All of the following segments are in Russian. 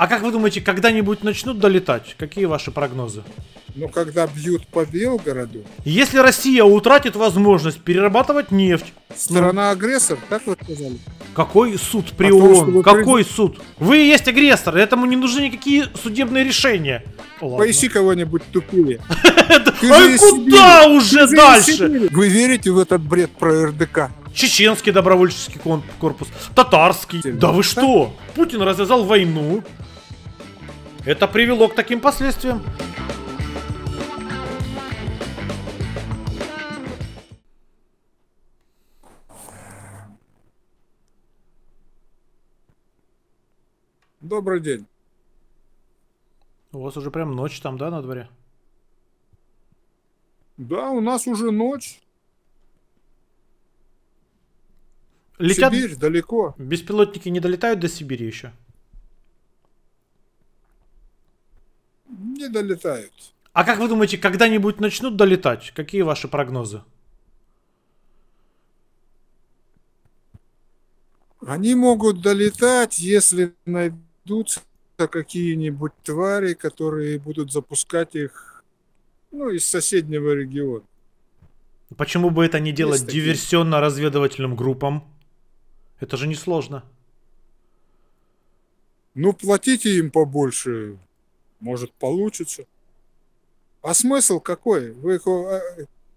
А как вы думаете, когда-нибудь начнут долетать? Какие ваши прогнозы? Ну, когда бьют по Белгороду. Если Россия утратит возможность перерабатывать нефть. Страна-агрессор, как вы сказали? Какой суд при а ООН? Какой при... суд? Вы и есть агрессор, этому не нужны никакие судебные решения. Ладно. Поищи кого-нибудь тупили. Ай, куда уже дальше? Вы верите в этот бред про РДК? Чеченский добровольческий корпус, татарский. Да вы что? Путин развязал войну, это привело к таким последствиям. Добрый день. У вас уже прям ночь там, да, на дворе? Да, у нас уже ночь. Летят... Сибирь далеко. Беспилотники не долетают до Сибири еще? не долетают. А как вы думаете, когда-нибудь начнут долетать? Какие ваши прогнозы? Они могут долетать, если найдутся какие-нибудь твари, которые будут запускать их ну, из соседнего региона. Почему бы это не делать диверсионно-разведывательным группам? Это же несложно. Ну, платите им побольше. Может, получится. А смысл какой? Вы их э,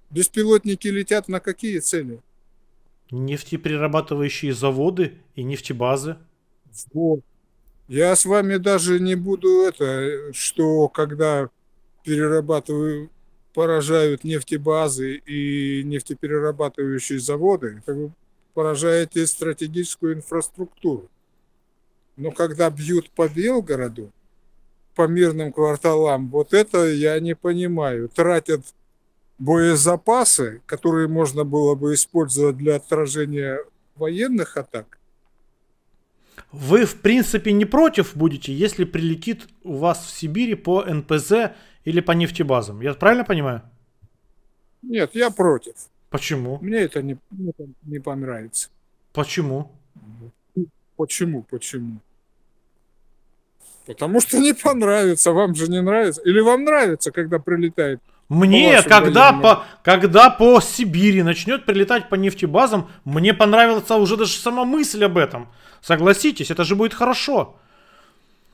беспилотники летят на какие цели? Нефтеперерабатывающие заводы и нефтебазы. Вот. Я с вами даже не буду это, что когда перерабатываю, поражают нефтебазы и нефтеперерабатывающие заводы, вы поражаете стратегическую инфраструктуру. Но когда бьют по Белгороду, по мирным кварталам, вот это я не понимаю. Тратят боезапасы, которые можно было бы использовать для отражения военных атак. Вы, в принципе, не против будете, если прилетит у вас в Сибири по НПЗ или по нефтебазам. Я правильно понимаю? Нет, я против. Почему? Мне это не, мне не понравится. Почему? Почему, почему? Потому что не понравится, вам же не нравится. Или вам нравится, когда прилетает? Мне, по когда по, когда по Сибири начнет прилетать по нефтебазам, мне понравилась уже даже сама мысль об этом. Согласитесь, это же будет хорошо.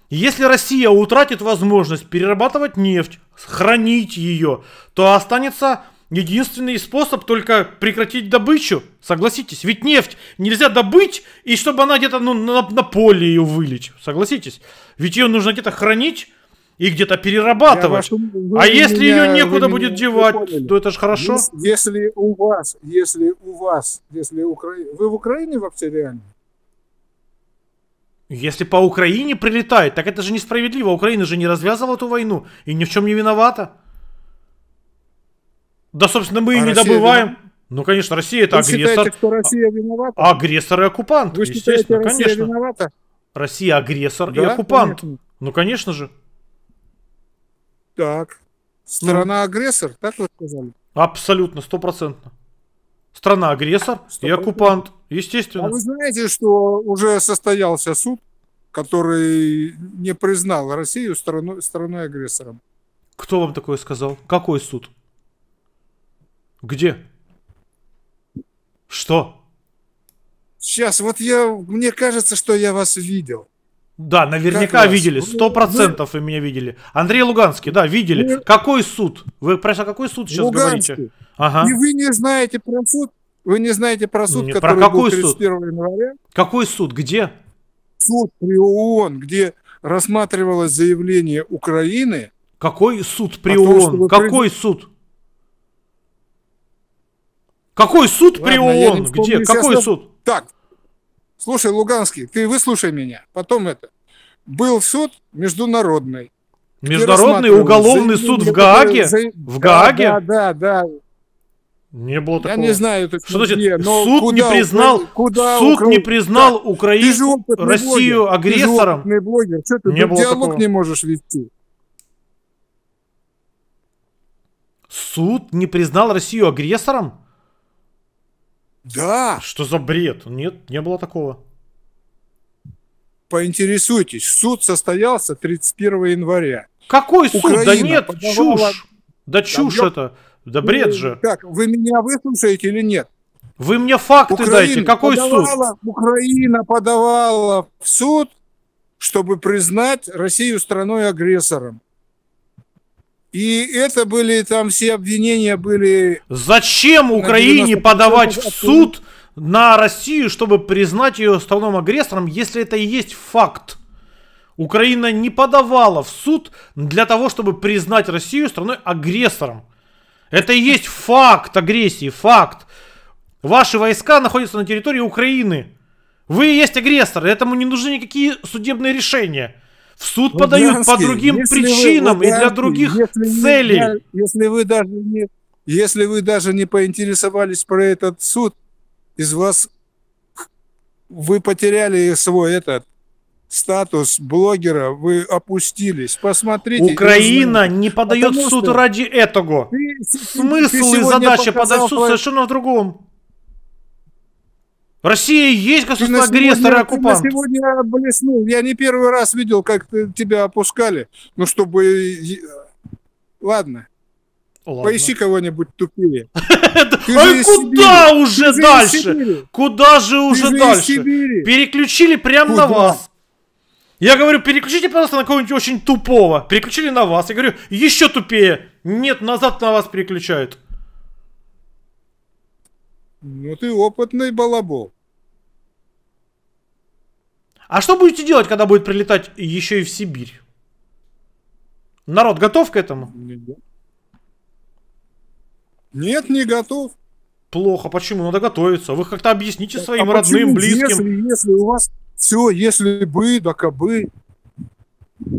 Если Россия утратит возможность перерабатывать нефть, хранить ее, то останется Единственный способ только прекратить добычу. Согласитесь, ведь нефть нельзя добыть, и чтобы она где-то ну, на, на поле ее вылить, Согласитесь. Ведь ее нужно где-то хранить и где-то перерабатывать. Вашу, а если меня, ее некуда будет девать, то это же хорошо. Если, если у вас, если у вас, если Укра... вы в Украине вообще реально? Если по Украине прилетает, так это же несправедливо. Украина же не развязывала эту войну и ни в чем не виновата. Да, собственно, мы а и не добываем. Виноват? Ну, конечно, Россия это Вы агрессор. Считаете, что Россия виновата? А, агрессор и оккупант. Вы считаете, естественно, Россия конечно. Виновата? Россия агрессор да, и оккупант. Конечно. Ну, конечно же. Так. Страна агрессор, так вы сказали? Абсолютно, стопроцентно. Страна агрессор 100%. и оккупант, естественно. А вы знаете, что уже состоялся суд, который не признал Россию страну, страной агрессором? Кто вам такое сказал? Какой суд? Где? Что? Сейчас, вот я, мне кажется, что я вас видел. Да, наверняка как видели, ну, сто ну, процентов вы меня видели. Андрей Луганский, да, видели. Нет. Ну, какой суд? Вы про какой суд сейчас Луганский. говорите? Ага. И вы не знаете про суд? Вы не знаете про суд, не, который про какой был 31 суд? января? Какой суд? Где? Суд при ООН, где рассматривалось заявление Украины. Какой суд при том, ООН? Какой при... суд? Какой суд Ладно, при ООН? Где? Какой сейчас... суд? Так, слушай, Луганский, ты выслушай меня. Потом это. Был суд международный. Международный уголовный за... суд в Гааге? За... В Гааге? Да, да, да. Не было такого. Я не знаю, это что значит. но суд куда, не признал, куда суд Укра... не признал да. Украину, Россию блогер. агрессором. Ты блогер. Что ты не диалог такого. не можешь вести? Суд не признал Россию агрессором? Да. Что за бред? Нет, не было такого. Поинтересуйтесь, суд состоялся 31 января. Какой суд? Украина да нет, подавала... чушь. Да чушь да, это. Да бред ну, же. Так, вы меня выслушаете или нет? Вы мне факты Украина дайте. Какой подавала, суд? Украина подавала в суд, чтобы признать Россию страной-агрессором. И это были там все обвинения были. Зачем Украине подавать в суд на Россию, чтобы признать ее основным агрессором, если это и есть факт? Украина не подавала в суд для того, чтобы признать Россию страной агрессором. Это и есть факт агрессии, факт. Ваши войска находятся на территории Украины. Вы и есть агрессор. этому не нужны никакие судебные решения. В суд подают по другим причинам вы, и для других если целей. Не, если вы даже не если вы даже не поинтересовались про этот суд, из вас вы потеряли свой этот статус блогера, вы опустились. Посмотрите. Украина не подает Потому в суд ради этого. Ты, Смысл ты и задача подать суд свой... совершенно в другом. Россия есть государство агрессора, оккупант. Ты сегодня блеснул. Я не первый раз видел, как тебя опускали. Ну, чтобы... Ладно. Ладно. Поищи кого-нибудь тупее. Ой, а куда уже дальше? Куда же уже дальше? Переключили прямо на вас. Я говорю, переключите, пожалуйста, на кого-нибудь очень тупого. Переключили на вас. Я говорю, еще тупее. Нет, назад на вас переключают. Ну ты опытный балабол. А что будете делать, когда будет прилетать еще и в Сибирь? Народ готов к этому? Нет, не готов. Плохо, почему? Надо готовиться. Вы как-то объясните своим а родным, почему? близким. Если, если у вас все, если бы, да кабы.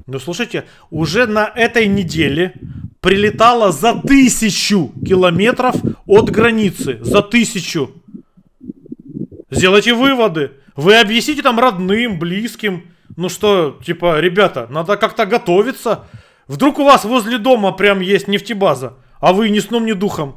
Ну слушайте, уже на этой неделе прилетало за тысячу километров от границы. За тысячу. Сделайте выводы. Вы объясните там родным, близким. Ну что, типа, ребята, надо как-то готовиться. Вдруг у вас возле дома прям есть нефтебаза, а вы ни сном, ни духом.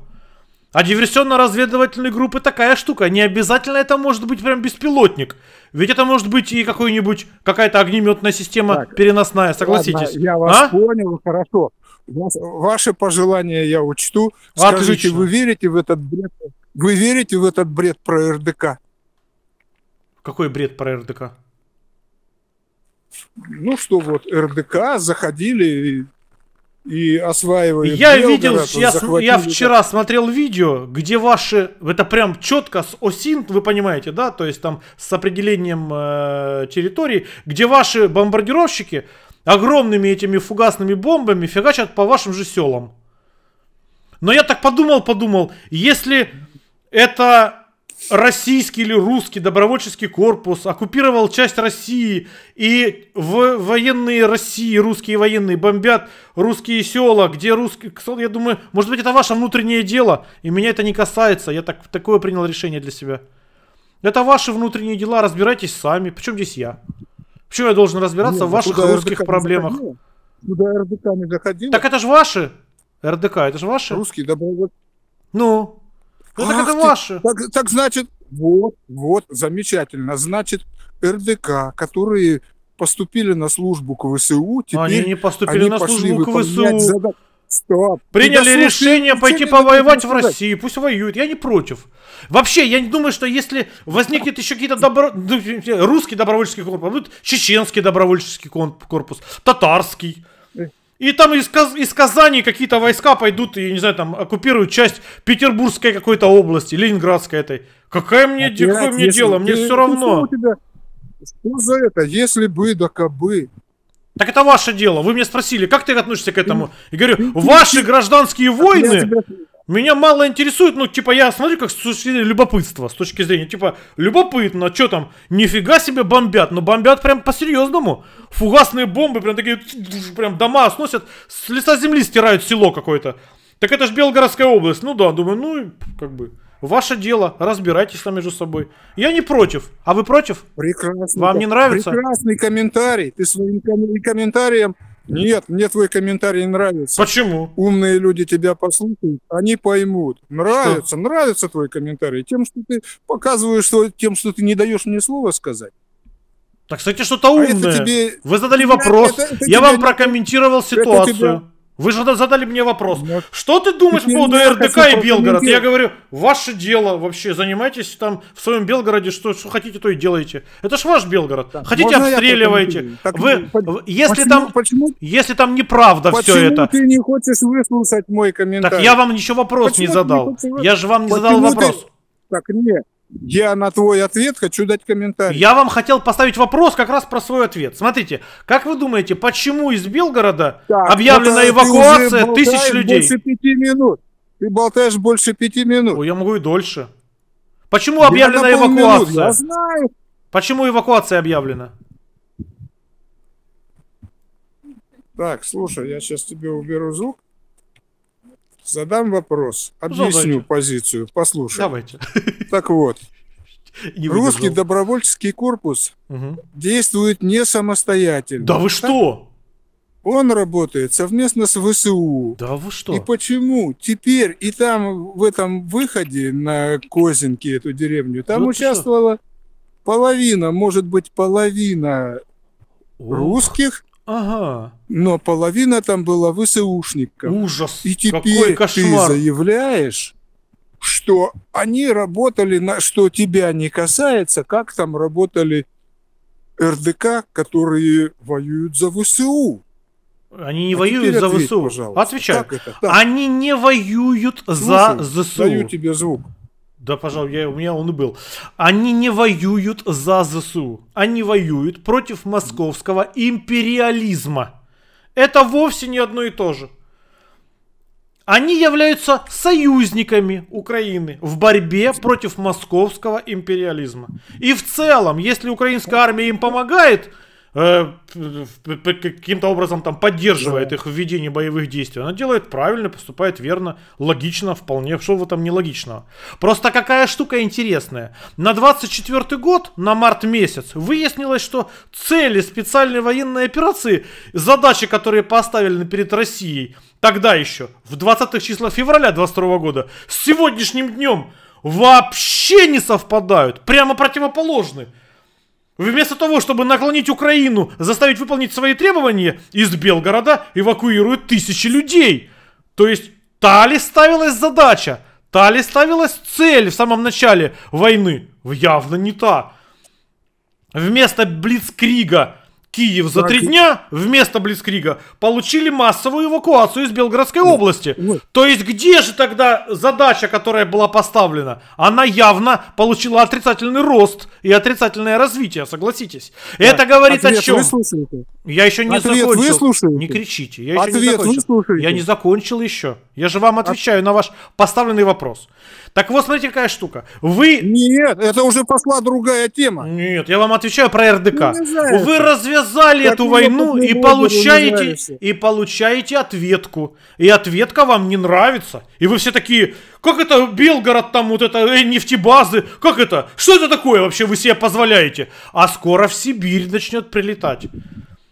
А диверсионно разведывательные группы такая штука. Не обязательно это может быть прям беспилотник. Ведь это может быть и какой-нибудь, какая-то огнеметная система так, переносная, согласитесь. Ладно, я вас а? понял, хорошо. Ваши пожелания я учту. Отлично. Скажите, вы верите в этот бред? Вы верите в этот бред про РДК? Какой бред про РДК? Ну что вот, РДК заходили и осваивают. Я Белгород, видел, я, я вчера смотрел видео, где ваши, это прям четко с осин, вы понимаете, да, то есть там с определением э, территории, где ваши бомбардировщики огромными этими фугасными бомбами фигачат по вашим же селам. Но я так подумал, подумал, если это российский или русский добровольческий корпус оккупировал часть России, и в военные России, русские военные бомбят русские села, где русские... Я думаю, может быть, это ваше внутреннее дело, и меня это не касается. Я так, такое принял решение для себя. Это ваши внутренние дела, разбирайтесь сами. Причем здесь я? Почему я должен разбираться Нет, в ваших русских РДК проблемах? Куда РДК не заходил? Так это же ваши! РДК, это же ваши? Русские добровольцы. Ну, ну так это ты, Так, так значит, вот, вот, замечательно. Значит, РДК, которые поступили на службу к ВСУ, теперь они не поступили они на службу к ВСУ. Стоп. Приняли да, решение слушай, пойти повоевать в России, пусть воюют, я не против. Вообще, я не думаю, что если возникнет еще какие-то добро... Ну, русский добровольческий корпус, а будет чеченский добровольческий корпус, татарский, и там из, Каз из Казани какие-то войска пойдут и, не знаю, там оккупируют часть Петербургской какой-то области, Ленинградской этой. Какая мне, Опять, какое мне если, дело? Мне все равно. Что, за это? Если бы, да кабы. Так это ваше дело. Вы меня спросили, как ты относишься к этому? Я говорю, ваши гражданские войны меня мало интересует, ну, типа, я смотрю, как с точки зрения любопытства, с точки зрения, типа, любопытно, а что там, нифига себе бомбят, но ну, бомбят прям по-серьезному. Фугасные бомбы прям такие, прям дома сносят, с лица земли стирают село какое-то. Так это же Белгородская область, ну да, думаю, ну, как бы, ваше дело, разбирайтесь там между собой. Я не против, а вы против? Прекрасный, Вам не нравится? Прекрасный комментарий, ты своим комментарием нет, мне твой комментарий нравится. Почему? Умные люди тебя послушают, они поймут. Нравится, что? нравится твой комментарий тем, что ты показываешь, что, тем, что ты не даешь мне слова сказать. Так, кстати, что-то а умное. А тебе... Вы задали вопрос, это, это, это я тебе... вам прокомментировал ситуацию. Это тебя... Вы же задали мне вопрос, Нет. Ну, что ты думаешь по поводу РДК и Белгород? Я говорю, ваше дело вообще, занимайтесь там в своем Белгороде, что, что хотите, то и делаете. Это ж ваш Белгород. Да. Хотите, Можно обстреливаете. Так, Вы, ну, по- если, почему, там, почему? если там неправда почему все это... Почему ты не хочешь выслушать мой комментарий? Так я вам еще вопрос почему не задал. Я же вам не почему задал вопрос. Так нет. Я на твой ответ хочу дать комментарий. Я вам хотел поставить вопрос как раз про свой ответ. Смотрите, как вы думаете, почему из Белгорода так, объявлена эвакуация тысяч людей? Больше пяти минут. Ты болтаешь больше пяти минут. Ой, я могу и дольше. Почему я объявлена эвакуация? я знаю. Почему эвакуация объявлена? Так, слушай, я сейчас тебе уберу звук. Задам вопрос, объясню Задайте. позицию, послушай. Давайте. Так вот, Русский добровольческий корпус угу. действует не самостоятельно. Да вы что? Он работает совместно с ВСУ. Да вы что? И почему теперь и там в этом выходе на Козинке, эту деревню, там да участвовала что? половина, может быть, половина О. русских Ага. Но половина там была ВСУшников. Ужас. И теперь ты заявляешь, что они работали на что тебя не касается, как там работали РДК, которые воюют за ВСУ. Они не а воюют за ответь, ВСУ. Пожалуйста. Отвечаю. Как это? Они не воюют Слушай, за ЗСУ. Даю тебе звук. Да, пожалуй, я, у меня он и был. Они не воюют за ЗСУ. Они воюют против московского империализма. Это вовсе не одно и то же. Они являются союзниками Украины в борьбе против московского империализма. И в целом, если украинская армия им помогает, э, каким-то образом там поддерживает их в боевых действий. Она делает правильно, поступает верно, логично, вполне. Что в этом нелогичного? Просто какая штука интересная. На 24 год, на март месяц, выяснилось, что цели специальной военной операции, задачи, которые поставили перед Россией тогда еще, в 20-х числах февраля 22 года, с сегодняшним днем вообще не совпадают, прямо противоположны. Вместо того, чтобы наклонить Украину, заставить выполнить свои требования, из Белгорода эвакуируют тысячи людей. То есть, та ли ставилась задача, та ли ставилась цель в самом начале войны? Явно не та. Вместо Блицкрига Киев за три дня вместо Блицкрига получили массовую эвакуацию из Белгородской области. То есть где же тогда задача, которая была поставлена? Она явно получила отрицательный рост и отрицательное развитие, согласитесь. Да. Это говорит Ответ о чем? Вы Я еще не Ответ закончил. Вы Не кричите. Я Ответ еще не закончил. Вы Я не закончил еще. Я же вам отвечаю От... на ваш поставленный вопрос. Так вот, смотрите, какая штука. Вы... Нет, это уже пошла другая тема. Нет, я вам отвечаю про ну, РДК. Вы разве развязали как эту войну и получаете, и получаете ответку. И ответка вам не нравится. И вы все такие, как это Белгород там, вот это э, нефтебазы, как это? Что это такое вообще вы себе позволяете? А скоро в Сибирь начнет прилетать.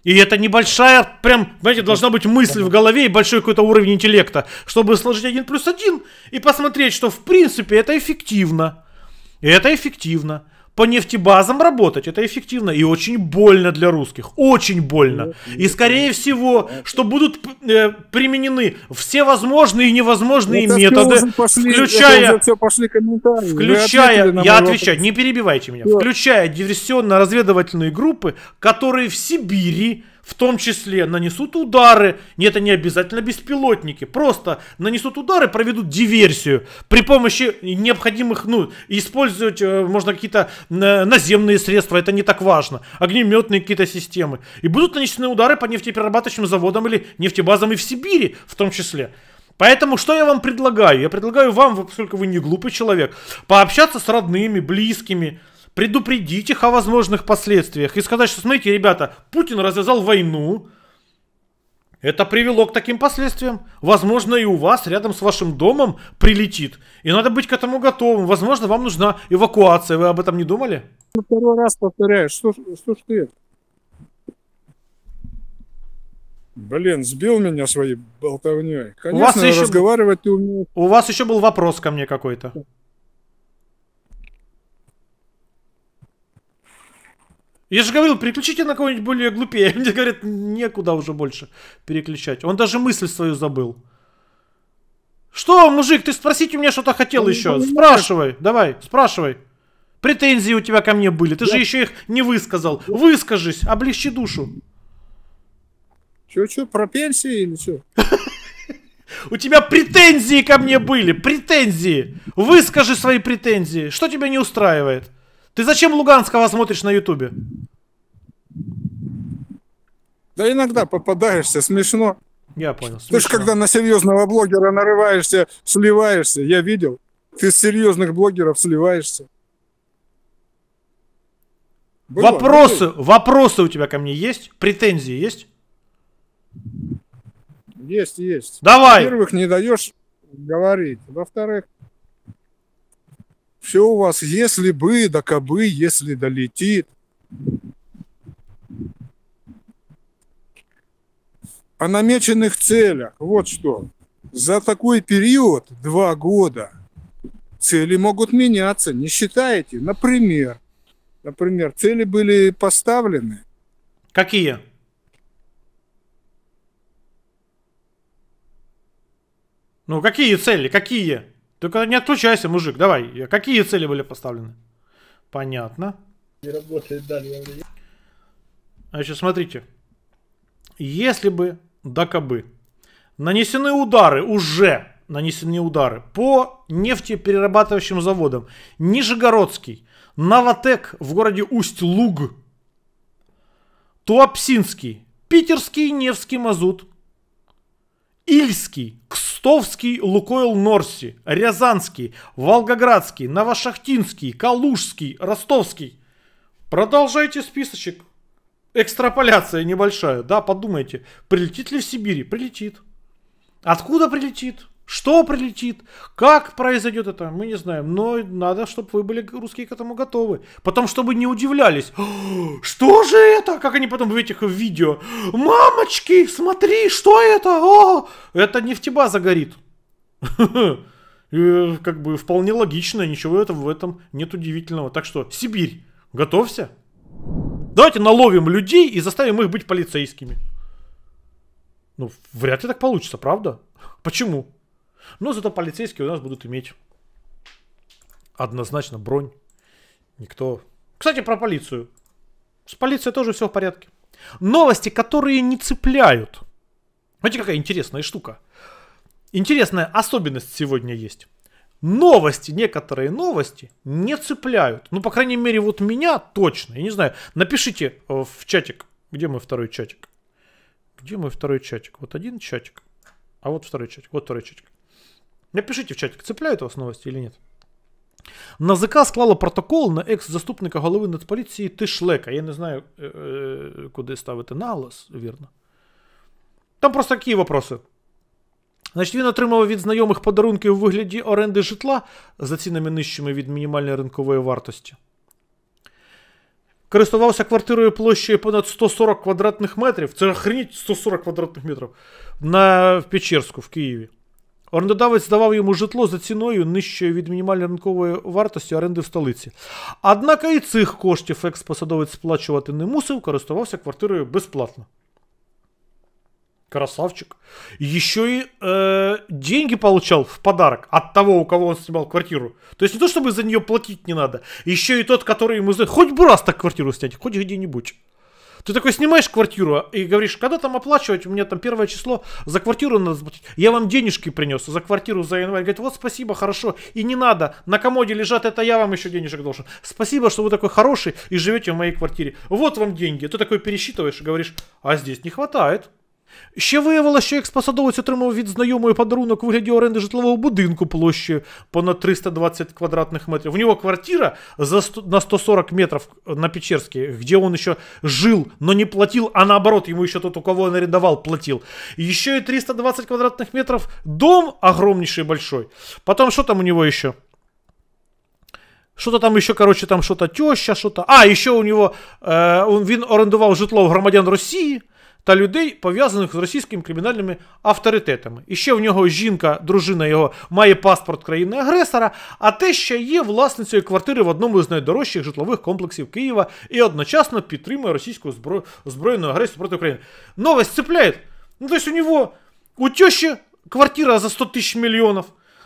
И это небольшая, прям, знаете, должна быть мысль в голове и большой какой-то уровень интеллекта, чтобы сложить один плюс один и посмотреть, что в принципе это эффективно. И это эффективно по нефтебазам работать. Это эффективно и очень больно для русских. Очень больно. И скорее всего, что будут э, применены все возможные и невозможные ну, это методы, пошли, включая... Это пошли Включая, я отвечаю, вопрос. не перебивайте меня. Включая диверсионно-разведывательные группы, которые в Сибири в том числе нанесут удары, нет, это не обязательно беспилотники, просто нанесут удары, проведут диверсию при помощи необходимых, ну, использовать э, можно какие-то э, наземные средства, это не так важно, огнеметные какие-то системы. И будут нанесены удары по нефтеперерабатывающим заводам или нефтебазам и в Сибири в том числе. Поэтому что я вам предлагаю? Я предлагаю вам, поскольку вы не глупый человек, пообщаться с родными, близкими, предупредить их о возможных последствиях и сказать, что, смотрите, ребята, Путин развязал войну, это привело к таким последствиям. Возможно, и у вас рядом с вашим домом прилетит. И надо быть к этому готовым. Возможно, вам нужна эвакуация. Вы об этом не думали? Ну, Второй раз повторяю. Что, что ж ты? Блин, сбил меня своей болтовней. Конечно, у вас еще... разговаривать ты умеешь. У вас еще был вопрос ко мне какой-то. Я же говорил, переключите на кого-нибудь более глупее. Мне говорят, некуда уже больше переключать. Он даже мысль свою забыл. Что, мужик, ты спросить у меня что-то хотел ну, еще? Ну, ну, спрашивай, давай, спрашивай. Претензии у тебя ко мне были, ты же еще их не высказал. Выскажись, облегчи душу. Че, че, про пенсии или что? У тебя претензии ко мне были, претензии. Выскажи свои претензии. Что тебя не устраивает? Ты зачем Луганского смотришь на Ютубе? Да иногда попадаешься, смешно. Я понял. Смешно. Ты же когда на серьезного блогера нарываешься, сливаешься, я видел. Ты с серьезных блогеров сливаешься. Было, вопросы, было. вопросы у тебя ко мне есть? Претензии есть? Есть, есть. Давай. Во-первых, не даешь говорить. Во-вторых, все у вас, если бы, да кабы, если долетит. О намеченных целях. Вот что. За такой период, два года, цели могут меняться, не считаете? Например, например, цели были поставлены. Какие? Ну, какие цели? Какие? Только не отключайся, мужик, давай. Какие цели были поставлены? Понятно. Не работает далее. Значит, смотрите. Если бы, да кабы, нанесены удары уже нанесены удары по нефтеперерабатывающим заводам. Нижегородский, Новотек в городе Усть-Луг, Туапсинский, Питерский Невский мазут, Ильский, Кстовский, Лукойл Норси, Рязанский, Волгоградский, Новошахтинский, Калужский, Ростовский. Продолжайте списочек. Экстраполяция небольшая, да, подумайте, прилетит ли в Сибири? Прилетит. Откуда прилетит? Что прилетит, как произойдет это, мы не знаем. Но надо, чтобы вы были русские к этому готовы. Потом, чтобы не удивлялись. «А, что же это? Как они потом в этих видео. Мамочки, смотри, что это? О, это нефтебаза горит. Как бы вполне логично, ничего в этом нет удивительного. Так что, Сибирь, готовься. Давайте наловим людей и заставим их быть полицейскими. Ну, вряд ли так получится, правда? Почему? Но зато полицейские у нас будут иметь однозначно бронь. Никто... Кстати, про полицию. С полицией тоже все в порядке. Новости, которые не цепляют. Знаете, какая интересная штука. Интересная особенность сегодня есть. Новости, некоторые новости не цепляют. Ну, по крайней мере, вот меня точно. Я не знаю, напишите э, в чатик. Где мой второй чатик? Где мой второй чатик? Вот один чатик. А вот второй чатик. Вот второй чатик. Напишите в чатик, цепляют вас новости или нет. На ЗК склала протокол на екс-заступника голови Нацполіції Тишлека. Я не знаю, е, е, куди ставити наголос, вірно. Там просто такі вопроси. Значить, він отримав від знайомих подарунки у вигляді оренди житла за цінами нижчими від мінімальної ринкової вартості. Користувався квартирою площею понад 140 квадратних метрів. Це охреніть 140 квадратних метрів на в Печерську в Києві. Орендодавець давав йому житло за ціною нижчою від мінімальної ринкової вартості оренди в столиці. Однак і цих коштів експосадовець сплачувати не мусив, користувався квартирою безплатно. Красавчик. Еще и э, деньги получал в подарок от того, у кого он снимал квартиру. То есть не то, чтобы за нее платить не надо. Еще и тот, который ему... Хоть бы раз так квартиру снять, хоть где-нибудь. Ты такой снимаешь квартиру а, и говоришь, когда там оплачивать, у меня там первое число, за квартиру надо заплатить. Я вам денежки принес за квартиру, за январь. Говорит, вот спасибо, хорошо, и не надо, на комоде лежат, это я вам еще денежек должен. Спасибо, что вы такой хороший и живете в моей квартире. Вот вам деньги. Ты такой пересчитываешь и говоришь, а здесь не хватает. Ще виявилося, що експосадовець отримав від знайомої подарунок у вигляді оренди житлового будинку площею понад 320 квадратних метрів. У нього квартира за 100, на 140 метров на Печерске, где он еще жил, но не платил, а наоборот, ему еще тот, у кого он арендовал, платил. Еще и 320 квадратных метров дом огромнейший большой. Потом что там у него еще? что то там еще короче там что то теща, что то А, еще у нього э, он він орендував житло громадян Росії. та людей, пов'язаних з російськими кримінальними авторитетами. І ще в нього жінка, дружина його має паспорт країни-агресора, а те ще є власницею квартири в одному з найдорожчих житлових комплексів Києва і одночасно підтримує російську збро... збройну агресію проти України. Новость цепляє. Ну, то есть у него, у тещи квартира за 100 тысяч миллионов.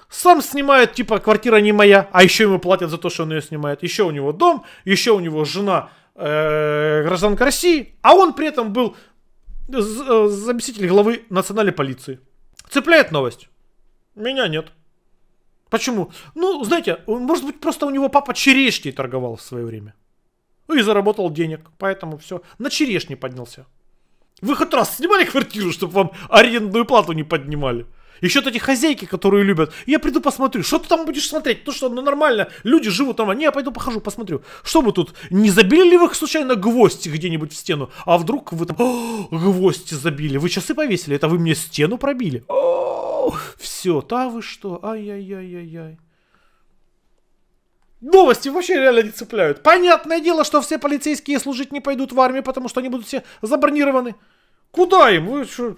Сам снимает, типа, квартира не моя, а еще ему платят за то, что он ее снимает. Еще у него дом, еще у него жена э, гражданка России, а он при этом был Э, заместитель главы национальной полиции. Цепляет новость. Меня нет. Почему? Ну, знаете, может быть, просто у него папа черешней торговал в свое время. Ну И заработал денег, поэтому все. На черешни поднялся. Вы хоть раз снимали квартиру, чтобы вам арендную плату не поднимали? Еще вот эти хозяйки, которые любят. Я приду посмотрю. Что ты там будешь смотреть? То, ну что, ну нормально. Люди живут нормально. Не, я пойду похожу, посмотрю. Что бы тут? Не забили ли вы их случайно гвоздь где-нибудь в стену? А вдруг вы там... гвоздь забили. Вы часы повесили. Это вы мне стену пробили. все. Та вы что? Ай-яй-яй-яй-яй. Новости вообще реально не цепляют. Понятное дело, что все полицейские служить не пойдут в армию, потому что они будут все забронированы. Куда им? Вы что?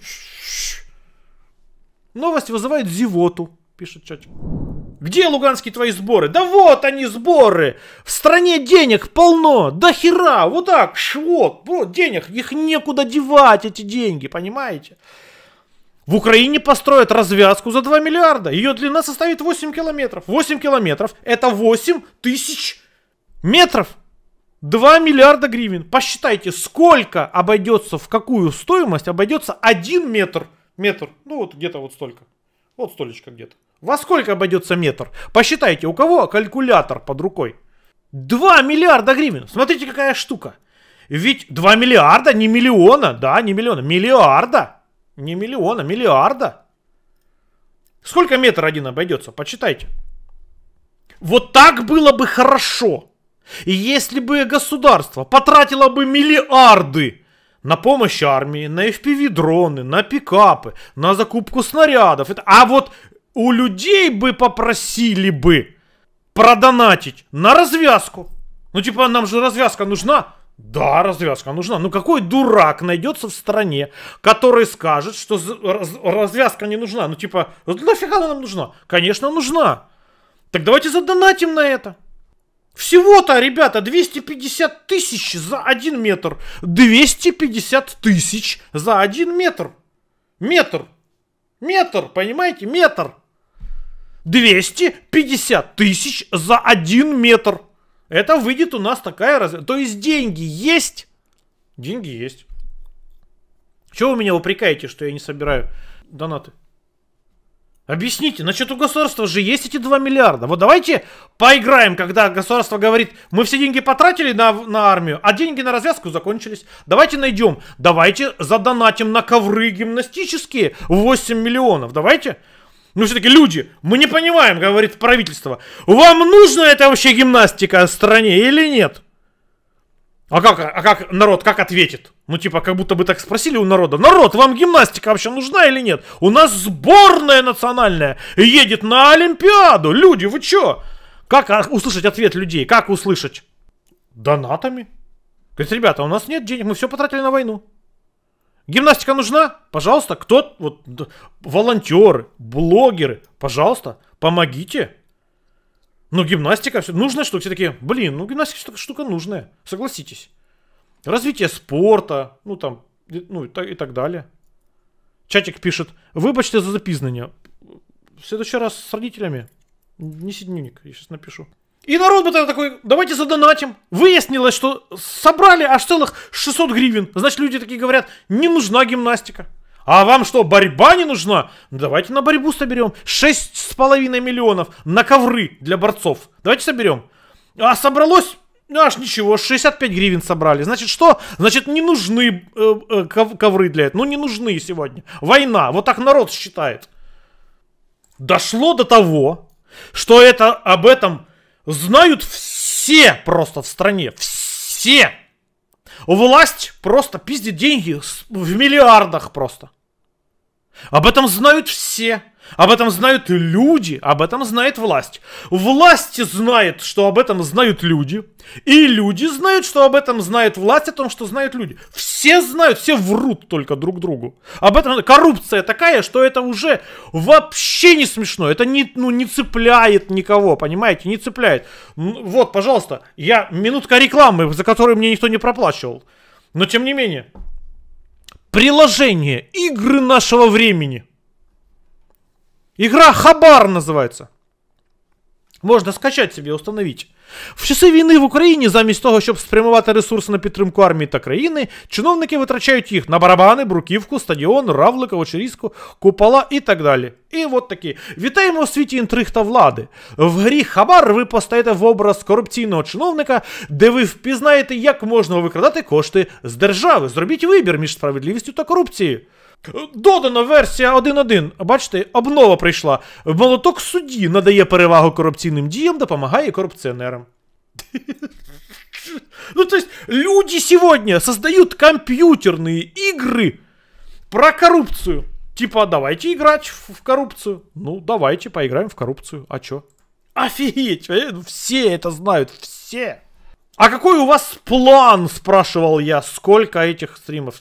Новость вызывает зевоту, пишет чатик. Где луганские твои сборы? Да вот они сборы! В стране денег полно! Да хера! Вот так, швот! Вот денег! Их некуда девать, эти деньги, понимаете? В Украине построят развязку за 2 миллиарда. Ее длина составит 8 километров. 8 километров это 8 тысяч метров. 2 миллиарда гривен. Посчитайте, сколько обойдется, в какую стоимость обойдется 1 метр Метр. Ну вот где-то вот столько. Вот столечко где-то. Во сколько обойдется метр? Посчитайте, у кого калькулятор под рукой? 2 миллиарда гривен. Смотрите, какая штука. Ведь 2 миллиарда, не миллиона, да, не миллиона, миллиарда. Не миллиона, миллиарда. Сколько метр один обойдется? Почитайте. Вот так было бы хорошо. если бы государство потратило бы миллиарды на помощь армии, на FPV-дроны, на пикапы, на закупку снарядов. А вот у людей бы попросили бы продонатить на развязку. Ну, типа, нам же развязка нужна. Да, развязка нужна. Ну какой дурак найдется в стране, который скажет, что развязка не нужна? Ну типа, нафига она нам нужна? Конечно, нужна. Так давайте задонатим на это. Всего-то, ребята, 250 тысяч за один метр. 250 тысяч за один метр. Метр. Метр, понимаете? Метр. 250 тысяч за один метр. Это выйдет у нас такая раз... То есть деньги есть? Деньги есть. Чего вы меня упрекаете, что я не собираю донаты? Объясните, значит у государства же есть эти 2 миллиарда. Вот давайте поиграем, когда государство говорит, мы все деньги потратили на, на армию, а деньги на развязку закончились. Давайте найдем, давайте задонатим на ковры гимнастические 8 миллионов. Давайте. Ну все-таки люди, мы не понимаем, говорит правительство, вам нужна эта вообще гимнастика в стране или нет? А как, а как народ как ответит? Ну, типа, как будто бы так спросили у народа. Народ, вам гимнастика вообще нужна или нет? У нас сборная национальная едет на Олимпиаду. Люди, вы чё? Как а, услышать ответ людей? Как услышать? Донатами. Говорит, ребята, у нас нет денег, мы все потратили на войну. Гимнастика нужна? Пожалуйста, кто, вот, волонтеры, блогеры, пожалуйста, помогите. Ну гимнастика все, нужная штука. Все такие, блин, ну гимнастика штука, штука нужная, согласитесь. Развитие спорта, ну там, ну и так, и так далее. Чатик пишет, выбачьте за запизнание. В следующий раз с родителями. Неси дневник, я сейчас напишу. И народ бы тогда такой, давайте задонатим. Выяснилось, что собрали аж целых 600 гривен. Значит, люди такие говорят, не нужна гимнастика. А вам что, борьба не нужна? Ну, давайте на борьбу соберем. 6,5 миллионов на ковры для борцов. Давайте соберем. А собралось ну аж ничего, 65 гривен собрали. Значит, что? Значит, не нужны э, э, ков ковры для этого. Ну, не нужны сегодня. Война. Вот так народ считает. Дошло до того, что это об этом знают все просто в стране. Все. Власть просто пиздит деньги в миллиардах просто. Об этом знают все. Об этом знают люди, об этом знает власть. Власть знает, что об этом знают люди. И люди знают, что об этом знает власть, о том, что знают люди. Все знают, все врут только друг другу. Об этом коррупция такая, что это уже вообще не смешно. Это не, ну, не цепляет никого, понимаете, не цепляет. Вот, пожалуйста, я минутка рекламы, за которую мне никто не проплачивал. Но тем не менее, приложение игры нашего времени. Игра Хабар называется. Можно скачать себе, установить. В часи війни в Україні, замість того, щоб спрямувати ресурси на підтримку армії та країни, чиновники витрачають їх на барабани, бруківку, стадіон, равлика, очерізку, купола і так далі. І от такі. Вітаємо в світі інтриг та влади. В грі Хабар ви постаєте в образ корупційного чиновника, де ви впізнаєте, як можна викрадати кошти з держави. Зробіть вибір між справедливістю та корупцією. Додана версія 1.1. Бачите, обнова прийшла. Молоток судді надає перевагу корупційним діям, допомагає корупціонерам. Ну, то есть, люди сегодня создают компьютерные игры про коррупцию. Типа, давайте играть в коррупцию. Ну, давайте поиграем в коррупцию. А чё? Офигеть! Все это знают, все! А какой у вас план, спрашивал я, сколько этих стримов?